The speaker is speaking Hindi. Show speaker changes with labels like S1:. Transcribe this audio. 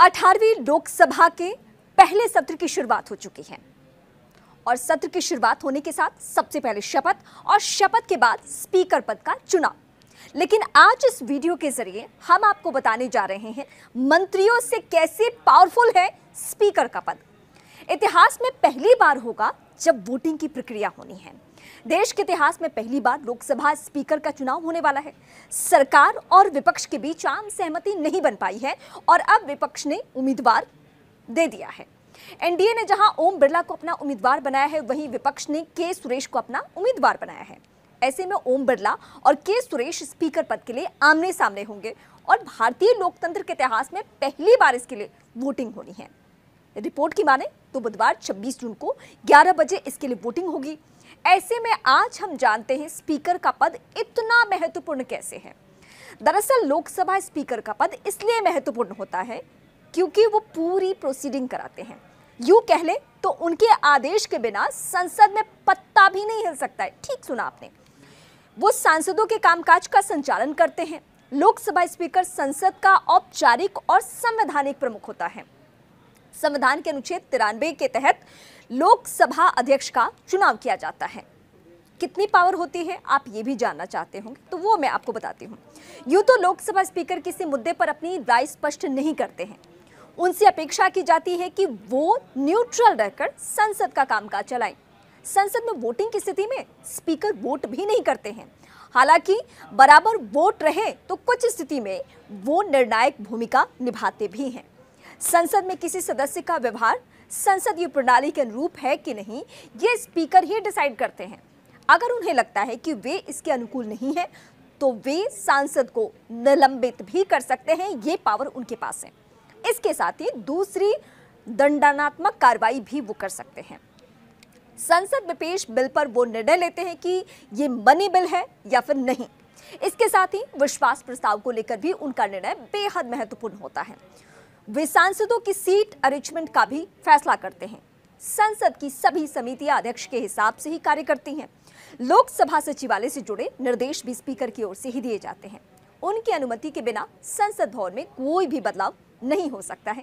S1: अठारहवीं लोकसभा के पहले सत्र की शुरुआत हो चुकी है और सत्र की शुरुआत होने के साथ सबसे पहले शपथ और शपथ के बाद स्पीकर पद का चुनाव लेकिन आज इस वीडियो के जरिए हम आपको बताने जा रहे हैं मंत्रियों से कैसे पावरफुल है स्पीकर का पद इतिहास में पहली बार होगा जब वोटिंग की प्रक्रिया होनी है देश के इतिहास में पहली बार लोकसभा स्पीकर का चुनाव होने वाला है सरकार और विपक्ष के बीच आम सहमति नहीं बन पाई है और अब विपक्ष ने उम्मीदवार दे दिया है एनडीए ने जहां ओम बिरला को अपना उम्मीदवार बनाया है वहीं विपक्ष ने के सुरेश को अपना उम्मीदवार बनाया है ऐसे में ओम बिरला और के सुरेश स्पीकर पद के लिए आमने सामने होंगे और भारतीय लोकतंत्र के इतिहास में पहली बार इसके लिए वोटिंग होनी है रिपोर्ट की माने तो बुधवार 26 जून को 11 बजे इसके लिए वोटिंग होगी ऐसे में आज हम जानते हैं स्पीकर का पद इतना महत्वपूर्ण कैसे है दरअसल लोकसभा स्पीकर का पद इसलिए महत्वपूर्ण होता है क्योंकि वो पूरी प्रोसीडिंग कराते हैं यू कह ले तो उनके आदेश के बिना संसद में पत्ता भी नहीं हिल सकता है ठीक सुना आपने वो सांसदों के कामकाज का संचालन करते हैं लोकसभा स्पीकर संसद का औपचारिक और संवैधानिक प्रमुख होता है संविधान के अनुच्छेद तिरानवे के तहत लोकसभा अध्यक्ष का चुनाव किया जाता है कितनी पावर होती है आप ये भी जानना चाहते होंगे तो वो मैं आपको बताती हूँ यूँ तो लोकसभा स्पीकर किसी मुद्दे पर अपनी राय स्पष्ट नहीं करते हैं उनसे अपेक्षा की जाती है कि वो न्यूट्रल रहकर संसद का कामकाज चलाएं संसद में वोटिंग की स्थिति में स्पीकर वोट भी नहीं करते हैं हालांकि बराबर वोट रहे तो कुछ स्थिति में वो निर्णायक भूमिका निभाते भी हैं संसद में किसी सदस्य का व्यवहार संसदीय प्रणाली के अनुरूप है कि नहीं ये स्पीकर ही डिसाइड करते हैं अगर उन्हें लगता है कि वे इसके अनुकूल नहीं है तो वे सांसद को निलंबित भी कर सकते हैं ये पावर उनके पास है इसके साथ ही दूसरी दंडनात्मक कार्रवाई भी वो कर सकते हैं संसद में पेश बिल पर वो निर्णय लेते हैं कि ये मनी बिल है या फिर नहीं इसके साथ ही विश्वास प्रस्ताव को लेकर भी उनका निर्णय बेहद महत्वपूर्ण होता है वे सांसदों की सीट अरेंजमेंट का भी फैसला करते हैं संसद की सभी समितियां अध्यक्ष के हिसाब से ही कार्य करती हैं लोकसभा सचिवालय से जुड़े निर्देश भी स्पीकर की ओर से ही दिए जाते हैं उनकी अनुमति के बिना संसद भवन में कोई भी बदलाव नहीं हो सकता है